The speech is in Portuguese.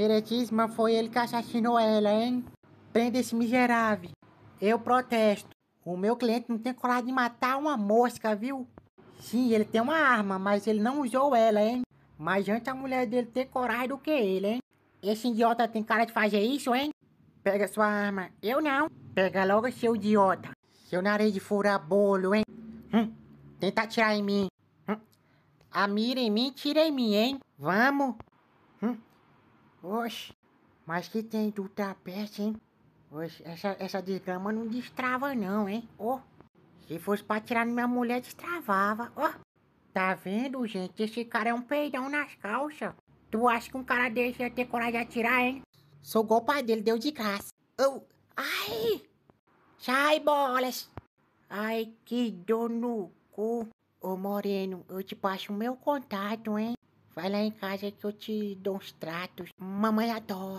Meretíssima, foi ele que assassinou ela, hein? Prenda esse miserável. Eu protesto. O meu cliente não tem coragem de matar uma mosca, viu? Sim, ele tem uma arma, mas ele não usou ela, hein? Mas antes a mulher dele ter coragem do que ele, hein? Esse idiota tem cara de fazer isso, hein? Pega sua arma. Eu não. Pega logo, seu idiota. Seu nariz de furabolho, hein? Hum. Tenta atirar em mim. Hum. A mira em mim, tira em mim, hein? Vamos. Hum. Oxe, mas que tem do tá tapete, hein? Oxe, essa, essa desgrama não destrava não, hein? oh, se fosse pra tirar minha mulher, destravava, ó. Oh, tá vendo, gente? Esse cara é um peidão nas calças. Tu acha que um cara desse ia ter coragem de atirar, hein? Sou golpa dele, deu de graça. Eu, ai! Sai, bolas! Ai, que dor no cu. Ô, Moreno, eu te passo o meu contato, hein? Vai lá em casa que eu te dou uns tratos. Mamãe adora.